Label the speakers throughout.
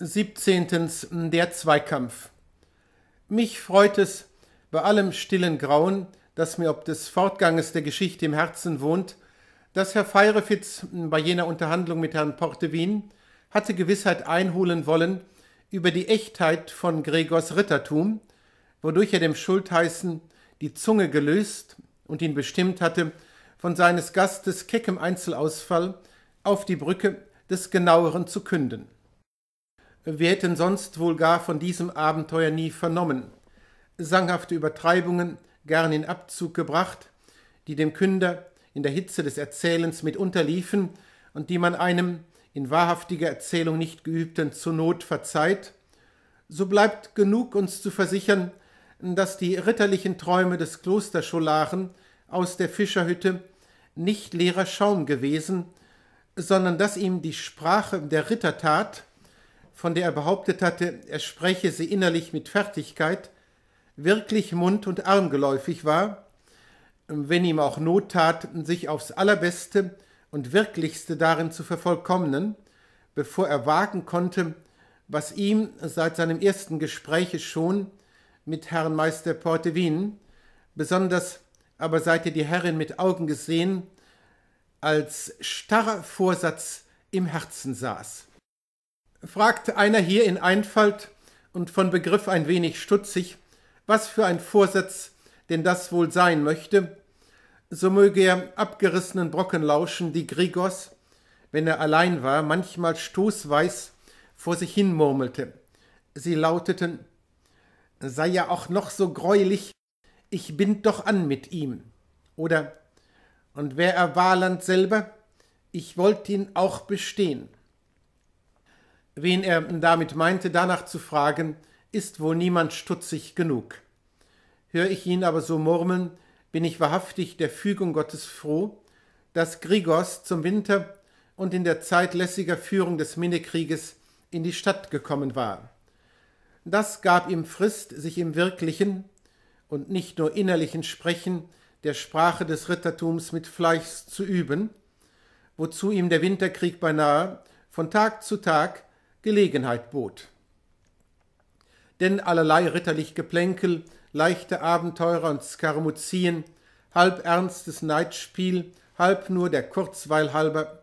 Speaker 1: 17. der Zweikampf. Mich freut es bei allem stillen Grauen, das mir ob des Fortganges der Geschichte im Herzen wohnt, dass Herr Feirefitz bei jener Unterhandlung mit Herrn Portewin hatte Gewissheit einholen wollen über die Echtheit von Gregors Rittertum, wodurch er dem Schultheißen die Zunge gelöst und ihn bestimmt hatte, von seines Gastes keckem Einzelausfall auf die Brücke des Genaueren zu künden. Wir hätten sonst wohl gar von diesem Abenteuer nie vernommen. Sanghafte Übertreibungen, gern in Abzug gebracht, die dem Künder in der Hitze des Erzählens mitunter liefen und die man einem in wahrhaftiger Erzählung nicht geübten zur Not verzeiht, so bleibt genug uns zu versichern, dass die ritterlichen Träume des Klosterscholaren aus der Fischerhütte nicht leerer Schaum gewesen, sondern dass ihm die Sprache der Rittertat von der er behauptet hatte, er spreche sie innerlich mit Fertigkeit, wirklich mund- und armgeläufig war, wenn ihm auch Not tat, sich aufs allerbeste und wirklichste darin zu vervollkommnen, bevor er wagen konnte, was ihm seit seinem ersten Gespräche schon mit Herrn Meister Portevin, besonders aber seit er die Herrin mit Augen gesehen, als starrer Vorsatz im Herzen saß fragt einer hier in Einfalt und von Begriff ein wenig stutzig, was für ein Vorsatz denn das wohl sein möchte, so möge er abgerissenen Brocken lauschen, die Grigos, wenn er allein war, manchmal stoßweis vor sich hin murmelte. Sie lauteten Sei ja auch noch so greulich, ich bin doch an mit ihm. Oder Und wär er Waland selber, ich wollt ihn auch bestehen wen er damit meinte, danach zu fragen, ist wohl niemand stutzig genug. Hör ich ihn aber so murmeln, bin ich wahrhaftig der Fügung Gottes froh, dass Grigos zum Winter und in der Zeit lässiger Führung des Minnekrieges in die Stadt gekommen war. Das gab ihm Frist, sich im wirklichen und nicht nur innerlichen Sprechen der Sprache des Rittertums mit Fleiß zu üben, wozu ihm der Winterkrieg beinahe von Tag zu Tag Gelegenheit bot. Denn allerlei ritterlich Geplänkel, leichte Abenteurer und Skarmuzien, halb ernstes Neidspiel, halb nur der Kurzweil halber,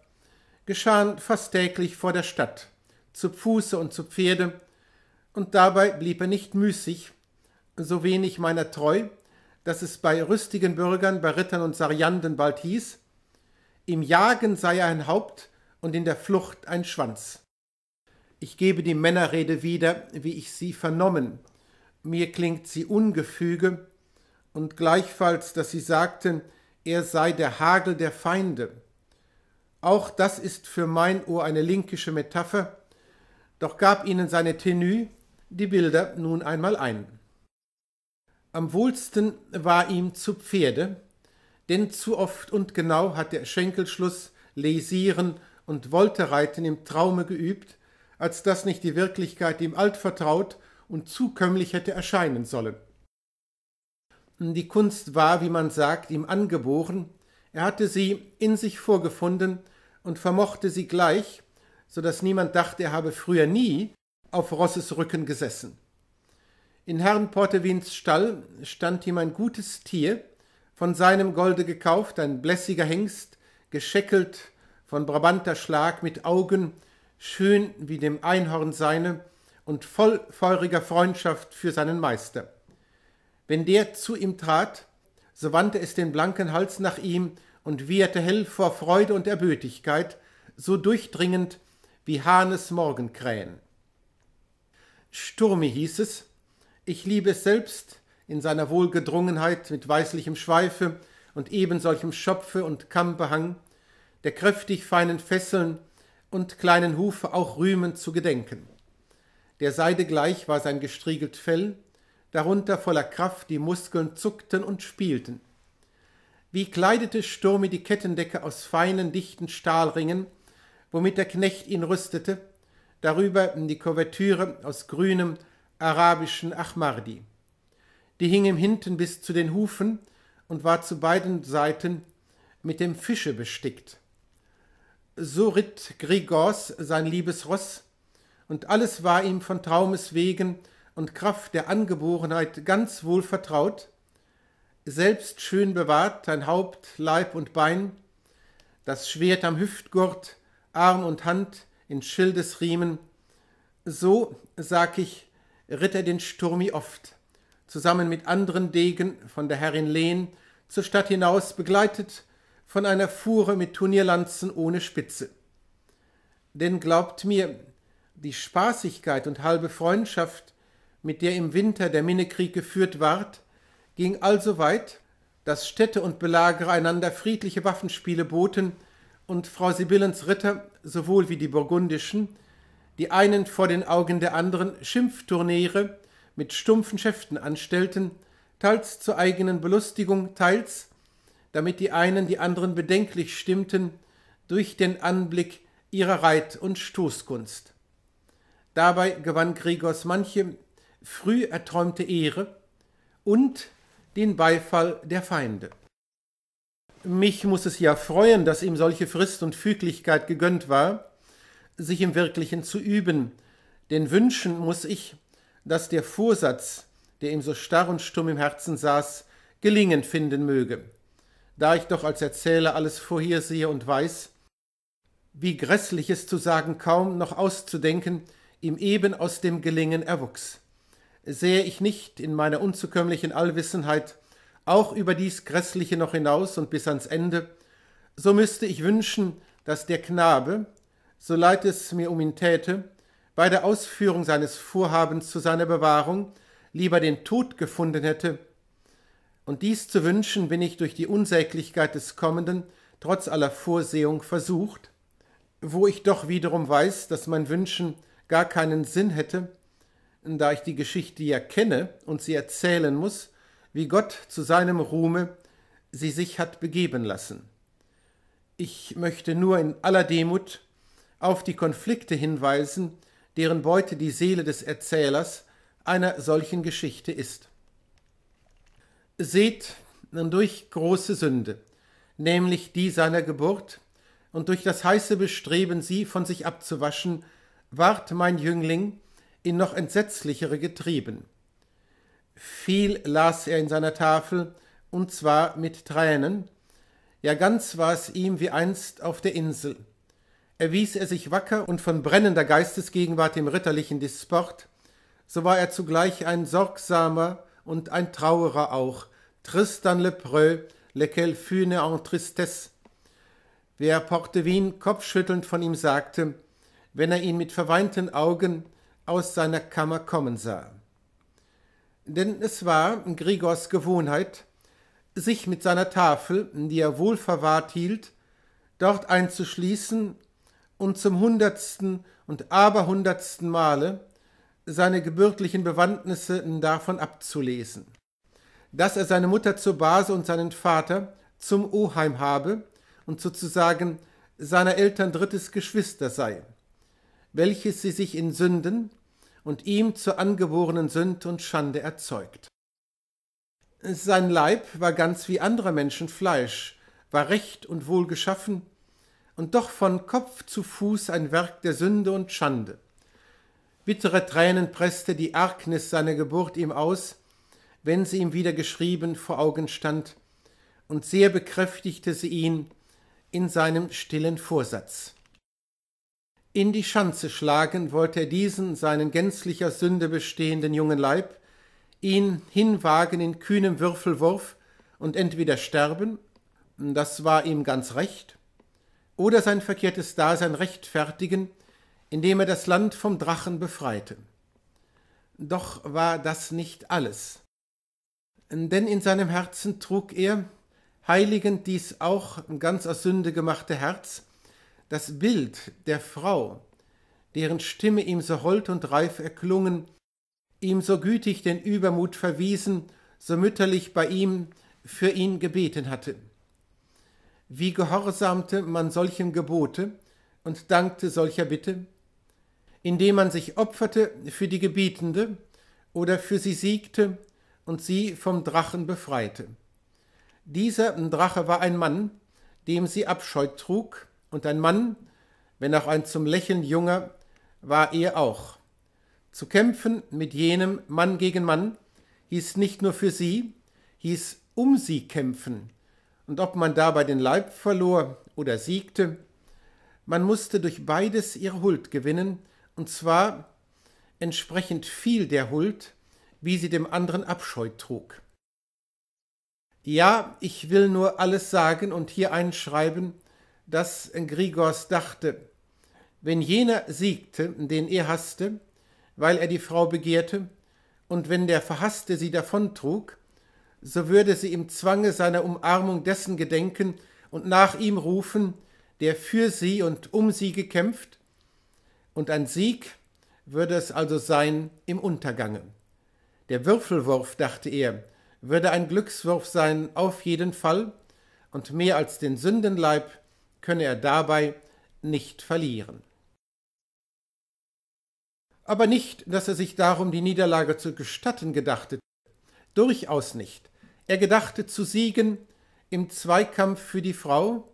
Speaker 1: geschahen fast täglich vor der Stadt, zu Fuße und zu Pferde, und dabei blieb er nicht müßig, so wenig meiner treu, dass es bei rüstigen Bürgern, bei Rittern und Sarianden bald hieß, im Jagen sei er ein Haupt und in der Flucht ein Schwanz. Ich gebe die Männerrede wieder, wie ich sie vernommen. Mir klingt sie ungefüge, und gleichfalls, dass sie sagten, er sei der Hagel der Feinde. Auch das ist für mein Ohr eine linkische Metapher, doch gab ihnen seine Tenue die Bilder nun einmal ein. Am wohlsten war ihm zu Pferde, denn zu oft und genau hat der Schenkelschluss, Lesieren und Wolterreiten im Traume geübt, als dass nicht die Wirklichkeit ihm altvertraut und zukömmlich hätte erscheinen sollen. Die Kunst war, wie man sagt, ihm angeboren, er hatte sie in sich vorgefunden und vermochte sie gleich, so daß niemand dachte, er habe früher nie auf Rosses Rücken gesessen. In Herrn Portewins Stall stand ihm ein gutes Tier, von seinem Golde gekauft, ein blässiger Hengst, gescheckelt von Brabanter Schlag mit Augen, schön wie dem Einhorn seine und voll feuriger Freundschaft für seinen Meister. Wenn der zu ihm trat, so wandte es den blanken Hals nach ihm und wieherte hell vor Freude und Erbötigkeit, so durchdringend wie Hahnes Morgenkrähen. Sturmi hieß es, ich liebe es selbst, in seiner Wohlgedrungenheit mit weißlichem Schweife und ebensolchem Schopfe und Kammbehang, der kräftig feinen Fesseln, und kleinen Hufe auch rühmend zu gedenken. Der Seide gleich war sein gestriegelt Fell, darunter voller Kraft die Muskeln zuckten und spielten. Wie kleidete Sturmi die Kettendecke aus feinen, dichten Stahlringen, womit der Knecht ihn rüstete, darüber die Kuvertüre aus grünem, arabischen Achmardi. Die hing ihm hinten bis zu den Hufen und war zu beiden Seiten mit dem Fische bestickt so ritt Gregors sein liebes Ross, und alles war ihm von Traumes wegen und Kraft der Angeborenheit ganz wohl vertraut, selbst schön bewahrt, sein Haupt, Leib und Bein, das Schwert am Hüftgurt, Arm und Hand in Schildesriemen, so, sag ich, ritt er den Sturmi oft, zusammen mit anderen Degen von der Herrin Lehn, zur Stadt hinaus begleitet von einer Fuhre mit Turnierlanzen ohne Spitze. Denn glaubt mir, die Spaßigkeit und halbe Freundschaft, mit der im Winter der Minnekrieg geführt ward, ging also weit, dass Städte und Belagerer einander friedliche Waffenspiele boten und Frau Sibillens Ritter, sowohl wie die burgundischen, die einen vor den Augen der anderen Schimpfturniere mit stumpfen Schäften anstellten, teils zur eigenen Belustigung, teils, damit die einen die anderen bedenklich stimmten durch den Anblick ihrer Reit- und Stoßkunst. Dabei gewann Gregors manche früh erträumte Ehre und den Beifall der Feinde. Mich muß es ja freuen, dass ihm solche Frist und Füglichkeit gegönnt war, sich im Wirklichen zu üben, denn wünschen muß ich, dass der Vorsatz, der ihm so starr und stumm im Herzen saß, gelingen finden möge da ich doch als Erzähler alles vorhersehe und weiß, wie Grässliches zu sagen kaum noch auszudenken, ihm eben aus dem Gelingen erwuchs. Sehe ich nicht in meiner unzukömmlichen Allwissenheit auch über dies Grässliche noch hinaus und bis ans Ende, so müsste ich wünschen, dass der Knabe, so leid es mir um ihn täte, bei der Ausführung seines Vorhabens zu seiner Bewahrung lieber den Tod gefunden hätte, und dies zu wünschen bin ich durch die Unsäglichkeit des Kommenden, trotz aller Vorsehung, versucht, wo ich doch wiederum weiß, dass mein Wünschen gar keinen Sinn hätte, da ich die Geschichte ja kenne und sie erzählen muss, wie Gott zu seinem Ruhme sie sich hat begeben lassen. Ich möchte nur in aller Demut auf die Konflikte hinweisen, deren Beute die Seele des Erzählers einer solchen Geschichte ist seht durch große Sünde, nämlich die seiner Geburt, und durch das heiße Bestreben, sie von sich abzuwaschen, ward mein Jüngling in noch entsetzlichere getrieben. Viel las er in seiner Tafel, und zwar mit Tränen, ja ganz war es ihm wie einst auf der Insel. Erwies er sich wacker und von brennender Geistesgegenwart im ritterlichen Disport, so war er zugleich ein sorgsamer und ein Trauerer auch, Tristan Lepreux, lequel fut ne en tristesse, wer Portevin kopfschüttelnd von ihm sagte, wenn er ihn mit verweinten Augen aus seiner Kammer kommen sah. Denn es war Grigors Gewohnheit, sich mit seiner Tafel, die er wohl verwahrt hielt, dort einzuschließen und zum hundertsten und aberhundertsten Male seine gebürtlichen Bewandtnisse davon abzulesen dass er seine Mutter zur Base und seinen Vater zum Oheim habe und sozusagen seiner Eltern drittes Geschwister sei, welches sie sich in Sünden und ihm zur angeborenen Sünd und Schande erzeugt. Sein Leib war ganz wie anderer Menschen Fleisch, war recht und wohl geschaffen, und doch von Kopf zu Fuß ein Werk der Sünde und Schande. Bittere Tränen presste die Argnis seiner Geburt ihm aus, wenn sie ihm wieder geschrieben vor Augen stand, und sehr bekräftigte sie ihn in seinem stillen Vorsatz. In die Schanze schlagen wollte er diesen, seinen gänzlicher Sünde bestehenden jungen Leib, ihn hinwagen in kühnem Würfelwurf und entweder sterben, das war ihm ganz recht, oder sein verkehrtes Dasein rechtfertigen, indem er das Land vom Drachen befreite. Doch war das nicht alles denn in seinem Herzen trug er, heiligen dies auch ganz aus Sünde gemachte Herz, das Bild der Frau, deren Stimme ihm so hold und reif erklungen, ihm so gütig den Übermut verwiesen, so mütterlich bei ihm für ihn gebeten hatte. Wie gehorsamte man solchem Gebote und dankte solcher Bitte, indem man sich opferte für die Gebietende oder für sie siegte und sie vom Drachen befreite. Dieser Drache war ein Mann, dem sie Abscheu trug, und ein Mann, wenn auch ein zum Lächeln junger, war er auch. Zu kämpfen mit jenem Mann gegen Mann hieß nicht nur für sie, hieß um sie kämpfen, und ob man dabei den Leib verlor oder siegte, man musste durch beides ihre Huld gewinnen, und zwar entsprechend viel der Huld, wie sie dem anderen Abscheu trug. Ja, ich will nur alles sagen und hier einschreiben, dass Grigors dachte, wenn jener siegte, den er hasste, weil er die Frau begehrte, und wenn der Verhasste sie davontrug, so würde sie im Zwange seiner Umarmung dessen gedenken und nach ihm rufen, der für sie und um sie gekämpft, und ein Sieg würde es also sein im Untergange. Der Würfelwurf, dachte er, würde ein Glückswurf sein auf jeden Fall, und mehr als den Sündenleib könne er dabei nicht verlieren. Aber nicht, dass er sich darum die Niederlage zu gestatten gedachte, durchaus nicht. Er gedachte zu siegen im Zweikampf für die Frau,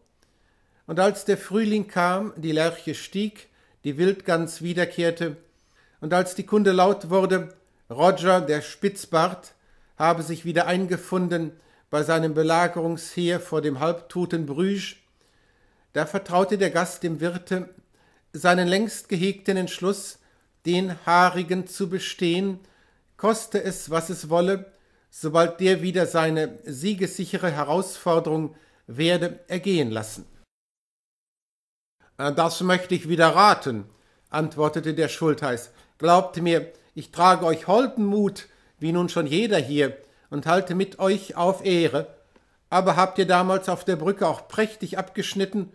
Speaker 1: und als der Frühling kam, die Lerche stieg, die Wildgans wiederkehrte, und als die Kunde laut wurde, Roger, der Spitzbart, habe sich wieder eingefunden bei seinem Belagerungsheer vor dem halbtoten Brüsch. Da vertraute der Gast dem Wirte seinen längst gehegten Entschluss, den Haarigen zu bestehen, koste es, was es wolle, sobald der wieder seine siegessichere Herausforderung werde ergehen lassen. Äh, das möchte ich wieder raten, antwortete der Schultheiß. Glaubt mir, ich trage euch holden Mut, wie nun schon jeder hier, und halte mit euch auf Ehre. Aber habt ihr damals auf der Brücke auch prächtig abgeschnitten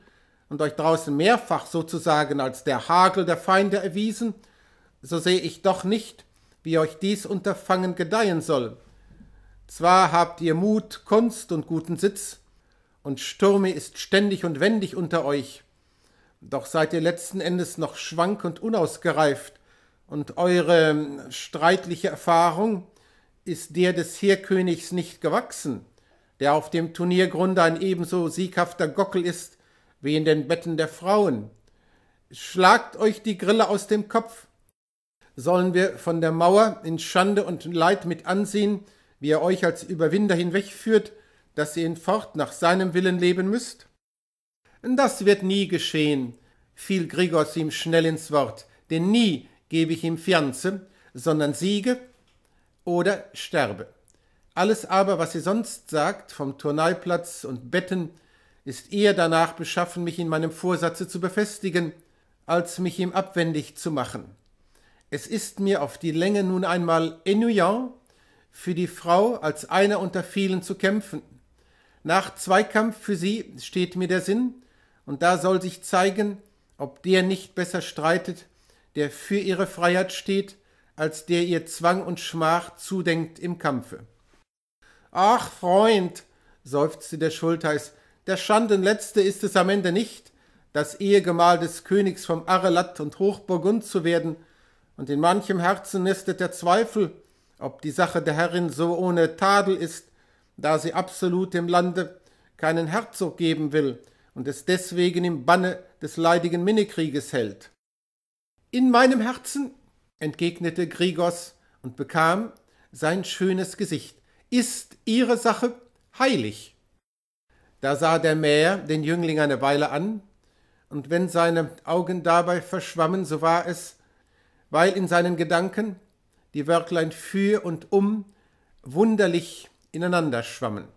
Speaker 1: und euch draußen mehrfach sozusagen als der Hagel der Feinde erwiesen, so sehe ich doch nicht, wie euch dies Unterfangen gedeihen soll. Zwar habt ihr Mut, Kunst und guten Sitz, und Stürme ist ständig und wendig unter euch, doch seid ihr letzten Endes noch schwank und unausgereift, und eure ähm, streitliche Erfahrung ist der des Heerkönigs nicht gewachsen, der auf dem Turniergrunde ein ebenso sieghafter Gockel ist wie in den Betten der Frauen. Schlagt euch die Grille aus dem Kopf. Sollen wir von der Mauer in Schande und Leid mit ansehen, wie er euch als Überwinder hinwegführt, dass ihr ihn fort nach seinem Willen leben müsst? Das wird nie geschehen, fiel Gregors ihm schnell ins Wort, denn nie gebe ich ihm Fianze, sondern siege oder sterbe. Alles aber, was sie sonst sagt, vom Turnalplatz und Betten, ist eher danach beschaffen, mich in meinem Vorsatze zu befestigen, als mich ihm abwendig zu machen. Es ist mir auf die Länge nun einmal ennuyant, für die Frau als einer unter vielen zu kämpfen. Nach Zweikampf für sie steht mir der Sinn, und da soll sich zeigen, ob der nicht besser streitet der für ihre Freiheit steht, als der ihr Zwang und Schmach zudenkt im Kampfe. Ach, Freund, seufzte der Schultheiß, der Schandenletzte ist es am Ende nicht, das Ehegemahl des Königs vom Arrelat und Hochburgund zu werden, und in manchem Herzen nestet der Zweifel, ob die Sache der Herrin so ohne Tadel ist, da sie absolut im Lande keinen Herzog geben will und es deswegen im Banne des leidigen Minnekrieges hält. In meinem Herzen, entgegnete Grigos und bekam sein schönes Gesicht, ist ihre Sache heilig. Da sah der Mäher den Jüngling eine Weile an, und wenn seine Augen dabei verschwammen, so war es, weil in seinen Gedanken die Wörtlein für und um wunderlich ineinander schwammen.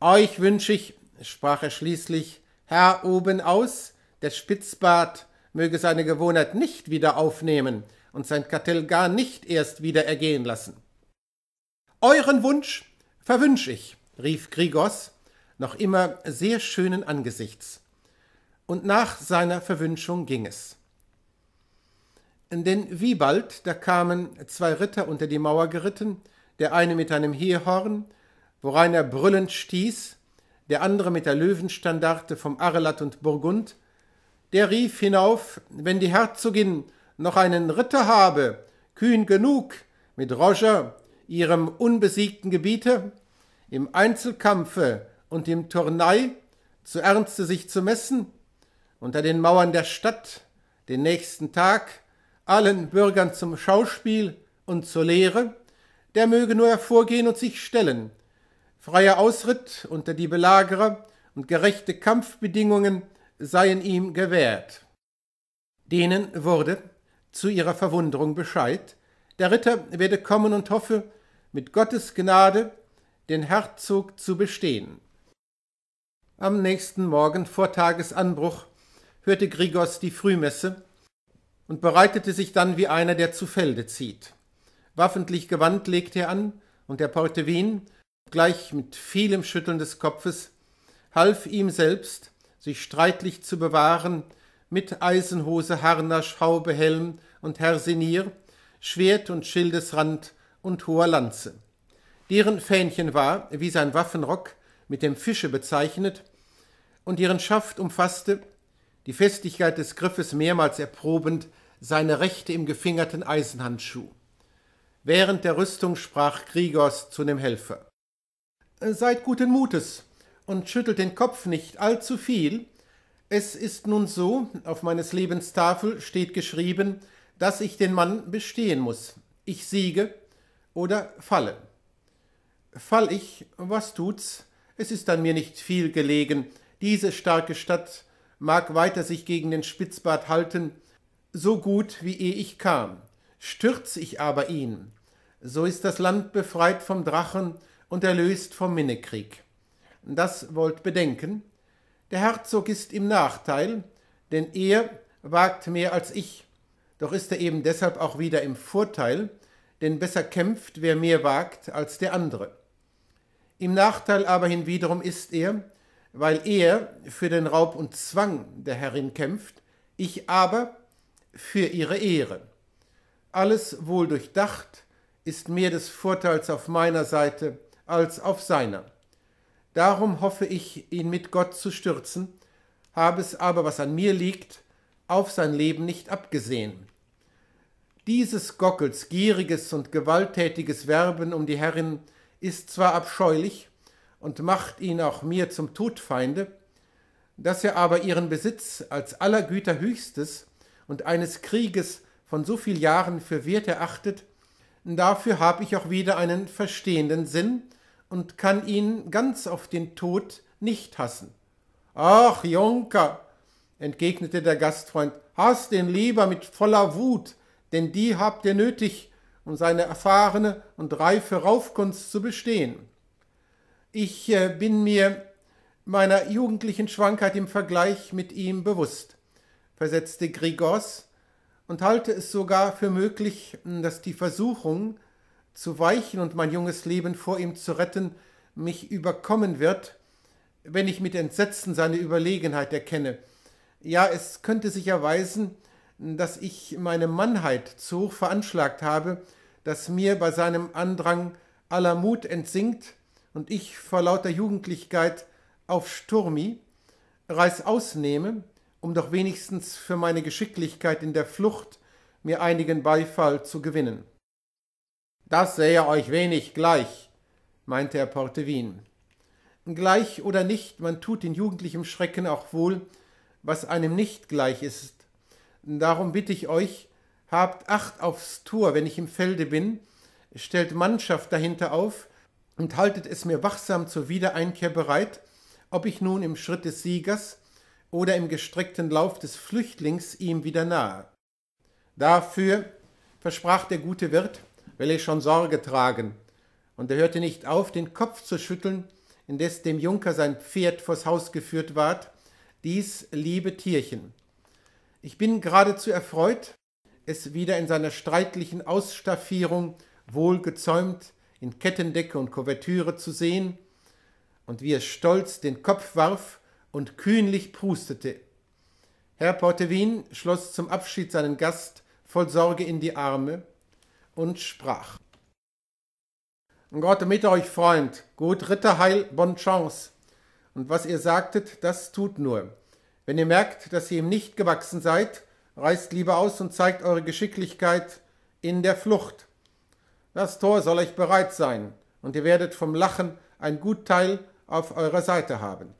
Speaker 1: Euch wünsche ich, sprach er schließlich, Herr oben aus, der Spitzbart möge seine Gewohnheit nicht wieder aufnehmen und sein Kartell gar nicht erst wieder ergehen lassen. Euren Wunsch verwünsch ich, rief Grigos, noch immer sehr schönen Angesichts. Und nach seiner Verwünschung ging es. Denn wie bald, da kamen zwei Ritter unter die Mauer geritten, der eine mit einem Heerhorn, worein er brüllend stieß, der andere mit der Löwenstandarte vom Arelat und Burgund, der rief hinauf, wenn die Herzogin noch einen Ritter habe, kühn genug, mit Roger, ihrem unbesiegten Gebiete, im Einzelkampfe und im Turnei, zu Ernste sich zu messen, unter den Mauern der Stadt, den nächsten Tag, allen Bürgern zum Schauspiel und zur Lehre, der möge nur hervorgehen und sich stellen, freier Ausritt unter die Belagerer und gerechte Kampfbedingungen seien ihm gewährt. Denen wurde, zu ihrer Verwunderung, Bescheid, der Ritter werde kommen und hoffe, mit Gottes Gnade den Herzog zu bestehen. Am nächsten Morgen vor Tagesanbruch hörte Grigos die Frühmesse und bereitete sich dann wie einer, der zu Felde zieht. Waffentlich gewandt legte er an, und der Porte Wien, gleich mit vielem Schütteln des Kopfes, half ihm selbst, sich streitlich zu bewahren, mit Eisenhose, Harnasch, Haube, Helm und Hersenier, Schwert und Schildesrand und hoher Lanze. Deren Fähnchen war, wie sein Waffenrock, mit dem Fische bezeichnet, und ihren Schaft umfasste, die Festigkeit des Griffes mehrmals erprobend, seine Rechte im gefingerten Eisenhandschuh. Während der Rüstung sprach Grigors zu dem Helfer. Äh, seid guten Mutes, und schüttelt den Kopf nicht allzu viel. Es ist nun so, auf meines Lebens Tafel steht geschrieben, dass ich den Mann bestehen muss. Ich siege oder falle. Fall ich, was tut's? Es ist an mir nicht viel gelegen. Diese starke Stadt mag weiter sich gegen den Spitzbart halten, so gut wie eh ich kam. Stürz ich aber ihn, so ist das Land befreit vom Drachen und erlöst vom Minnekrieg das wollt bedenken. Der Herzog ist im Nachteil, denn er wagt mehr als ich. Doch ist er eben deshalb auch wieder im Vorteil, denn besser kämpft, wer mehr wagt, als der andere. Im Nachteil aber hinwiederum ist er, weil er für den Raub und Zwang der Herrin kämpft, ich aber für ihre Ehre. Alles wohl durchdacht ist mehr des Vorteils auf meiner Seite als auf seiner. Darum hoffe ich, ihn mit Gott zu stürzen, habe es aber, was an mir liegt, auf sein Leben nicht abgesehen. Dieses Gockels gieriges und gewalttätiges Werben um die Herrin ist zwar abscheulich und macht ihn auch mir zum Todfeinde, dass er aber ihren Besitz als aller Güter höchstes und eines Krieges von so viel Jahren für wert erachtet, dafür habe ich auch wieder einen verstehenden Sinn, und kann ihn ganz auf den Tod nicht hassen. Ach, Junker, entgegnete der Gastfreund, hasst ihn lieber mit voller Wut, denn die habt ihr nötig, um seine erfahrene und reife Raufkunst zu bestehen. Ich äh, bin mir meiner jugendlichen Schwankheit im Vergleich mit ihm bewusst, versetzte Grigors, und halte es sogar für möglich, dass die Versuchung, zu weichen und mein junges Leben vor ihm zu retten, mich überkommen wird, wenn ich mit Entsetzen seine Überlegenheit erkenne. Ja, es könnte sich erweisen, dass ich meine Mannheit zu hoch veranschlagt habe, dass mir bei seinem Andrang aller Mut entsinkt und ich vor lauter Jugendlichkeit auf Sturmi Reis ausnehme, um doch wenigstens für meine Geschicklichkeit in der Flucht mir einigen Beifall zu gewinnen. Das sähe euch wenig gleich, meinte Herr Portevin. Gleich oder nicht, man tut den jugendlichen Schrecken auch wohl, was einem nicht gleich ist. Darum bitte ich euch, habt Acht aufs Tor, wenn ich im Felde bin, stellt Mannschaft dahinter auf und haltet es mir wachsam zur Wiedereinkehr bereit, ob ich nun im Schritt des Siegers oder im gestreckten Lauf des Flüchtlings ihm wieder nahe. Dafür, versprach der gute Wirt, will ich schon Sorge tragen. Und er hörte nicht auf, den Kopf zu schütteln, indes dem Junker sein Pferd vors Haus geführt ward, dies liebe Tierchen. Ich bin geradezu erfreut, es wieder in seiner streitlichen Ausstaffierung wohlgezäumt in Kettendecke und Kuvertüre zu sehen, und wie es stolz den Kopf warf und kühnlich prustete. Herr Portevin schloss zum Abschied seinen Gast voll Sorge in die Arme, und sprach. Gott mit euch, Freund, gut Ritterheil, bonne Chance. Und was ihr sagtet, das tut nur. Wenn ihr merkt, dass ihr ihm nicht gewachsen seid, reißt lieber aus und zeigt eure Geschicklichkeit in der Flucht. Das Tor soll euch bereit sein, und ihr werdet vom Lachen ein gut Teil auf eurer Seite haben.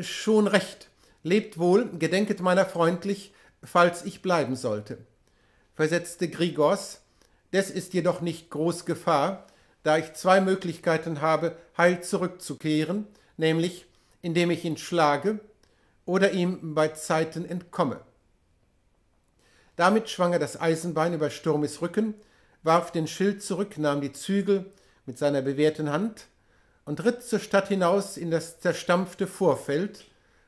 Speaker 1: Schon recht. Lebt wohl, gedenket meiner freundlich, falls ich bleiben sollte, versetzte Grigors, das ist jedoch nicht groß Gefahr, da ich zwei Möglichkeiten habe, heil zurückzukehren, nämlich indem ich ihn schlage oder ihm bei Zeiten entkomme. Damit schwang er das Eisenbein über Sturmes Rücken, warf den Schild zurück, nahm die Zügel mit seiner bewährten Hand und ritt zur Stadt hinaus in das zerstampfte Vorfeld,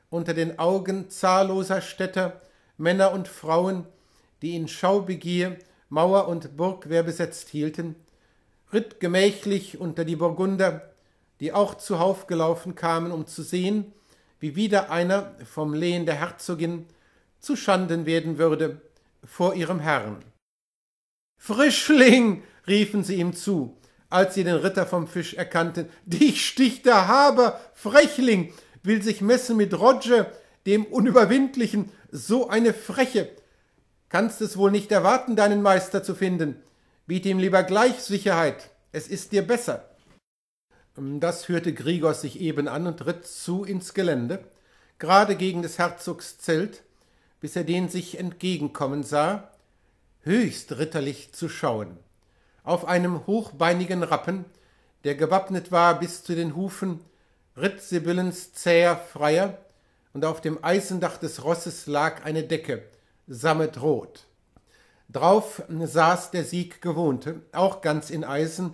Speaker 1: unter den Augen zahlloser Städter, Männer und Frauen, die in Schaubegier Mauer und Burgwehr besetzt hielten, ritt gemächlich unter die Burgunder, die auch zuhauf gelaufen kamen, um zu sehen, wie wieder einer vom Lehen der Herzogin zu Schanden werden würde vor ihrem Herrn. Frischling, riefen sie ihm zu, als sie den Ritter vom Fisch erkannten, dich sticht der Haber, Frechling, will sich messen mit Roger, dem Unüberwindlichen, so eine Freche, Kannst es wohl nicht erwarten, deinen Meister zu finden. Biete ihm lieber gleich Sicherheit. Es ist dir besser. Ähm, das hörte Grigors sich eben an und ritt zu ins Gelände, gerade gegen des Herzogs Zelt, bis er den sich entgegenkommen sah, höchst ritterlich zu schauen. Auf einem hochbeinigen Rappen, der gewappnet war bis zu den Hufen, ritt Sibyllens zäher Freier, und auf dem Eisendach des Rosses lag eine Decke, sammetrot. Drauf saß der Sieggewohnte, auch ganz in Eisen,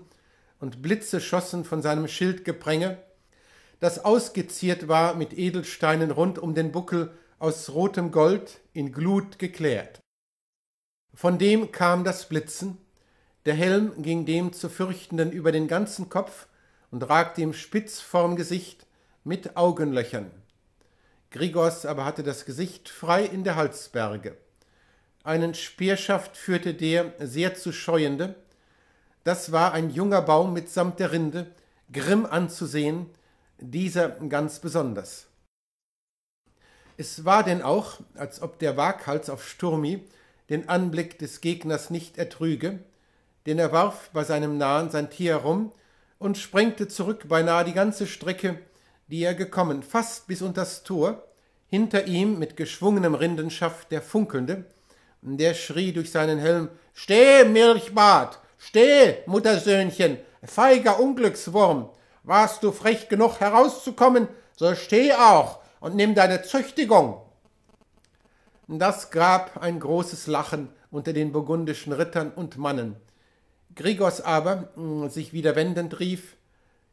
Speaker 1: und Blitze schossen von seinem Schildgepränge, das ausgeziert war mit Edelsteinen rund um den Buckel aus rotem Gold in Glut geklärt. Von dem kam das Blitzen, der Helm ging dem zu fürchtenden über den ganzen Kopf und ragte ihm spitz vorm Gesicht mit Augenlöchern. Grigors aber hatte das Gesicht frei in der Halsberge einen Speerschaft führte der sehr zu scheuende. Das war ein junger Baum mitsamt der Rinde, grimm anzusehen, dieser ganz besonders. Es war denn auch, als ob der Waghals auf Sturmi den Anblick des Gegners nicht ertrüge, denn er warf bei seinem Nahen sein Tier herum und sprengte zurück beinahe die ganze Strecke, die er gekommen, fast bis unters Tor, hinter ihm mit geschwungenem Rindenschaft der funkelnde, der schrie durch seinen Helm Steh, Milchbart, steh, Muttersöhnchen, feiger Unglückswurm. Warst du frech genug herauszukommen, so steh auch und nimm deine Züchtigung. Das gab ein großes Lachen unter den burgundischen Rittern und Mannen. Grigos aber, hm, sich wieder wendend, rief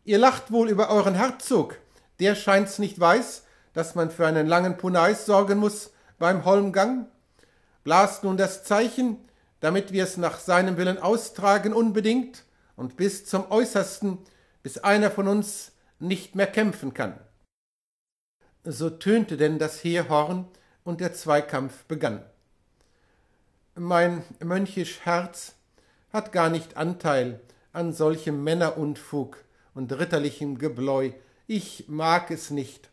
Speaker 1: Ihr lacht wohl über euren Herzog, der scheint's nicht weiß, dass man für einen langen Punais sorgen muß beim Holmgang? Blast nun das Zeichen, damit wir es nach seinem Willen austragen unbedingt und bis zum äußersten, bis einer von uns nicht mehr kämpfen kann. So tönte denn das Heerhorn und der Zweikampf begann. Mein mönchisch Herz hat gar nicht Anteil an solchem Männerunfug und ritterlichem Gebläu. Ich mag es nicht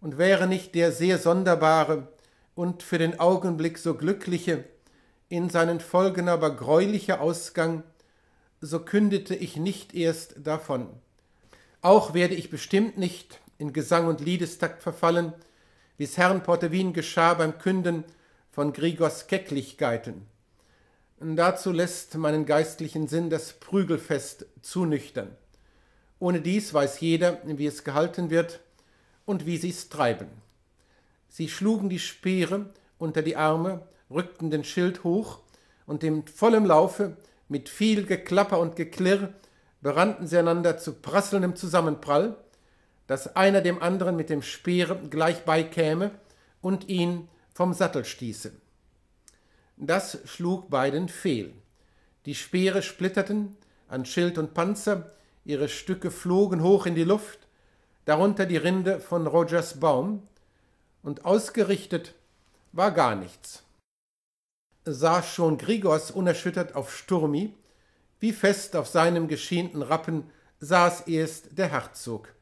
Speaker 1: und wäre nicht der sehr sonderbare, und für den Augenblick so glückliche, in seinen Folgen aber greulicher Ausgang, so kündete ich nicht erst davon. Auch werde ich bestimmt nicht in Gesang und Liedestakt verfallen, wie es Herrn Portewin geschah beim Künden von Grigors Kecklichkeiten. Dazu lässt meinen geistlichen Sinn das Prügelfest zunüchtern. Ohne dies weiß jeder, wie es gehalten wird und wie sie es treiben. Sie schlugen die Speere unter die Arme, rückten den Schild hoch und in vollem Laufe, mit viel Geklapper und Geklirr, berannten sie einander zu prasselndem Zusammenprall, dass einer dem anderen mit dem Speere gleich beikäme und ihn vom Sattel stieße. Das schlug beiden fehl. Die Speere splitterten an Schild und Panzer, ihre Stücke flogen hoch in die Luft, darunter die Rinde von Rogers Baum, und ausgerichtet war gar nichts. Sah schon Grigors unerschüttert auf Sturmi, wie fest auf seinem geschienten Rappen saß erst der Herzog.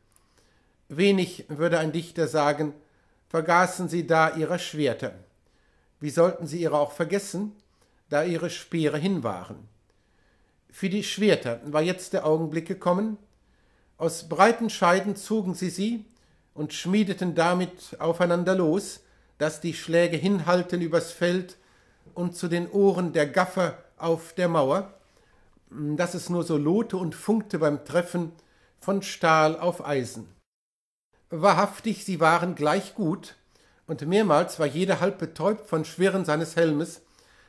Speaker 1: Wenig, würde ein Dichter sagen, vergaßen sie da ihrer Schwerter. Wie sollten sie ihre auch vergessen, da ihre Speere hin waren? Für die Schwerter war jetzt der Augenblick gekommen. Aus breiten Scheiden zogen sie sie, und schmiedeten damit aufeinander los, dass die Schläge hinhalten übers Feld und zu den Ohren der Gaffer auf der Mauer, mm, dass es nur so lohte und funkte beim Treffen von Stahl auf Eisen. Wahrhaftig, sie waren gleich gut, und mehrmals war jeder halb betäubt von Schwirren seines Helmes,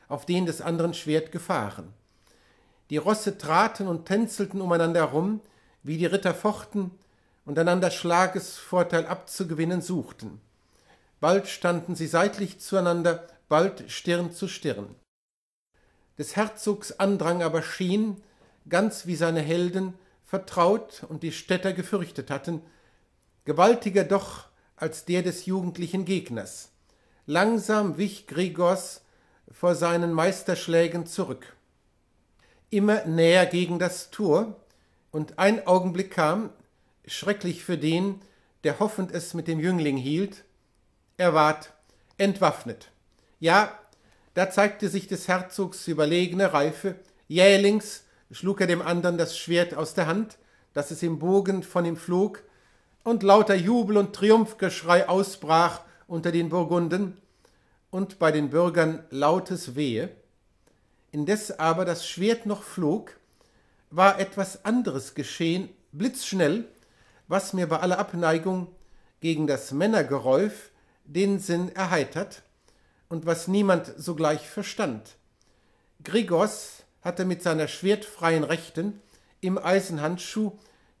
Speaker 1: auf den des anderen Schwert gefahren. Die Rosse traten und tänzelten umeinander herum, wie die Ritter fochten, und einander Schlagesvorteil abzugewinnen suchten. Bald standen sie seitlich zueinander, bald Stirn zu Stirn. Des Herzogs Andrang aber schien, ganz wie seine Helden, vertraut und die Städter gefürchtet hatten, gewaltiger doch als der des jugendlichen Gegners. Langsam wich Gregors vor seinen Meisterschlägen zurück. Immer näher gegen das Tor, und ein Augenblick kam, schrecklich für den, der hoffend es mit dem Jüngling hielt, er ward entwaffnet. Ja, da zeigte sich des Herzogs überlegene Reife, jählings schlug er dem anderen das Schwert aus der Hand, dass es im Bogen von ihm flog, und lauter Jubel und Triumphgeschrei ausbrach unter den Burgunden und bei den Bürgern lautes Wehe. Indes aber das Schwert noch flog, war etwas anderes geschehen, blitzschnell, was mir bei aller Abneigung gegen das Männergeräuf den Sinn erheitert und was niemand sogleich verstand. Grigos hatte mit seiner schwertfreien Rechten im Eisenhandschuh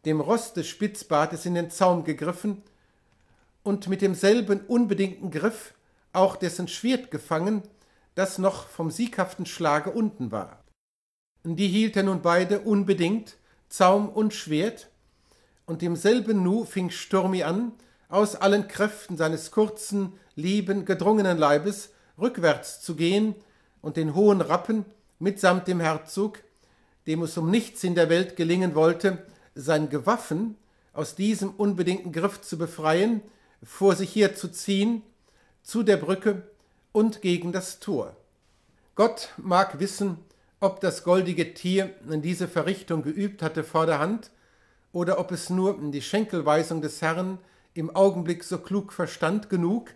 Speaker 1: dem Rost des Spitzbartes in den Zaum gegriffen und mit demselben unbedingten Griff auch dessen Schwert gefangen, das noch vom sieghaften Schlage unten war. Die hielt er nun beide unbedingt, Zaum und Schwert, und demselben Nu fing Sturmi an, aus allen Kräften seines kurzen, lieben, gedrungenen Leibes rückwärts zu gehen und den hohen Rappen mitsamt dem Herzog, dem es um nichts in der Welt gelingen wollte, sein Gewaffen aus diesem unbedingten Griff zu befreien, vor sich her zu ziehen, zu der Brücke und gegen das Tor. Gott mag wissen, ob das goldige Tier in diese Verrichtung geübt hatte vorderhand oder ob es nur die Schenkelweisung des Herrn im Augenblick so klug verstand genug,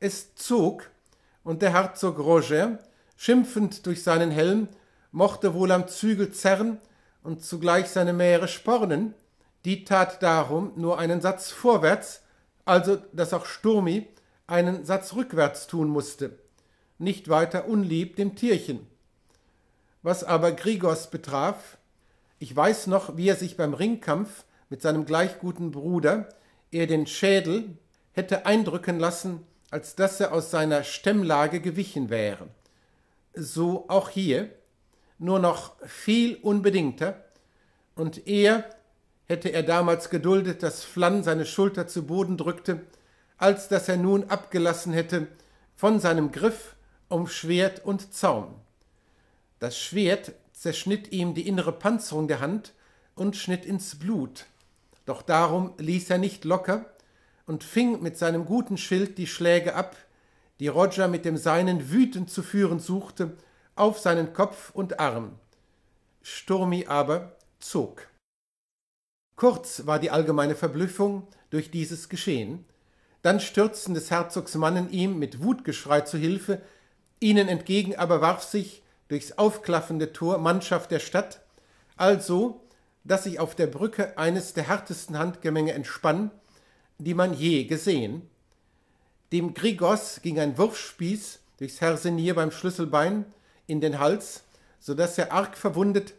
Speaker 1: es zog, und der Herzog Roger, schimpfend durch seinen Helm, mochte wohl am Zügel zerren und zugleich seine Mähre spornen, die tat darum nur einen Satz vorwärts, also dass auch Sturmi einen Satz rückwärts tun musste, nicht weiter unlieb dem Tierchen. Was aber Grigors betraf, ich weiß noch, wie er sich beim Ringkampf mit seinem gleichguten Bruder, eher den Schädel hätte eindrücken lassen, als dass er aus seiner Stemmlage gewichen wäre. So auch hier, nur noch viel unbedingter, und eher hätte er damals geduldet, dass Flann seine Schulter zu Boden drückte, als dass er nun abgelassen hätte von seinem Griff um Schwert und Zaum. Das Schwert zerschnitt ihm die innere Panzerung der Hand und schnitt ins Blut. Doch darum ließ er nicht locker und fing mit seinem guten Schild die Schläge ab, die Roger mit dem seinen wütend zu führen suchte, auf seinen Kopf und Arm. Sturmi aber zog. Kurz war die allgemeine Verblüffung durch dieses Geschehen. Dann stürzten des Herzogs Mannen ihm mit Wutgeschrei zu Hilfe, ihnen entgegen aber warf sich, durchs aufklaffende Tor Mannschaft der Stadt, also, dass sich auf der Brücke eines der härtesten Handgemenge entspann, die man je gesehen. Dem Grigos ging ein Wurfspieß durchs Hersenier beim Schlüsselbein in den Hals, so dass er arg verwundet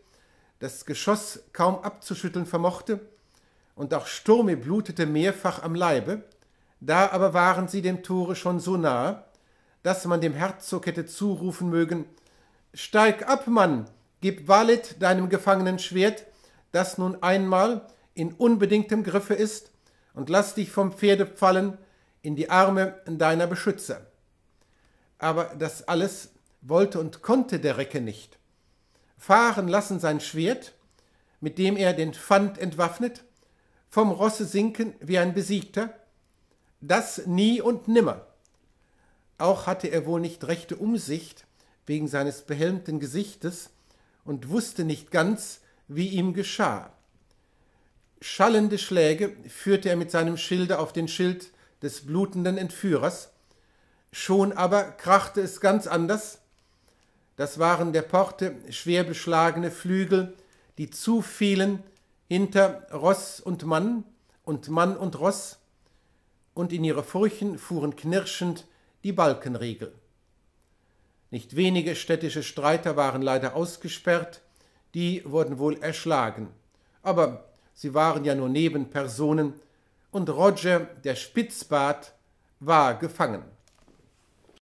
Speaker 1: das Geschoss kaum abzuschütteln vermochte, und auch Sturme blutete mehrfach am Leibe, da aber waren sie dem Tore schon so nahe, dass man dem Herzog hätte zurufen mögen, Steig ab, Mann, gib Walid deinem gefangenen Schwert, das nun einmal in unbedingtem Griffe ist, und lass dich vom Pferde fallen in die Arme deiner Beschützer. Aber das alles wollte und konnte der Recke nicht. Fahren lassen sein Schwert, mit dem er den Pfand entwaffnet, vom Rosse sinken wie ein Besiegter, das nie und nimmer. Auch hatte er wohl nicht rechte Umsicht, wegen seines behelmten Gesichtes und wusste nicht ganz, wie ihm geschah. Schallende Schläge führte er mit seinem Schilde auf den Schild des blutenden Entführers, schon aber krachte es ganz anders, das waren der Porte schwer beschlagene Flügel, die zufielen hinter Ross und Mann und Mann und Ross, und in ihre Furchen fuhren knirschend die Balkenriegel. Nicht wenige städtische Streiter waren leider ausgesperrt, die wurden wohl erschlagen. Aber sie waren ja nur Nebenpersonen und Roger, der Spitzbart, war gefangen.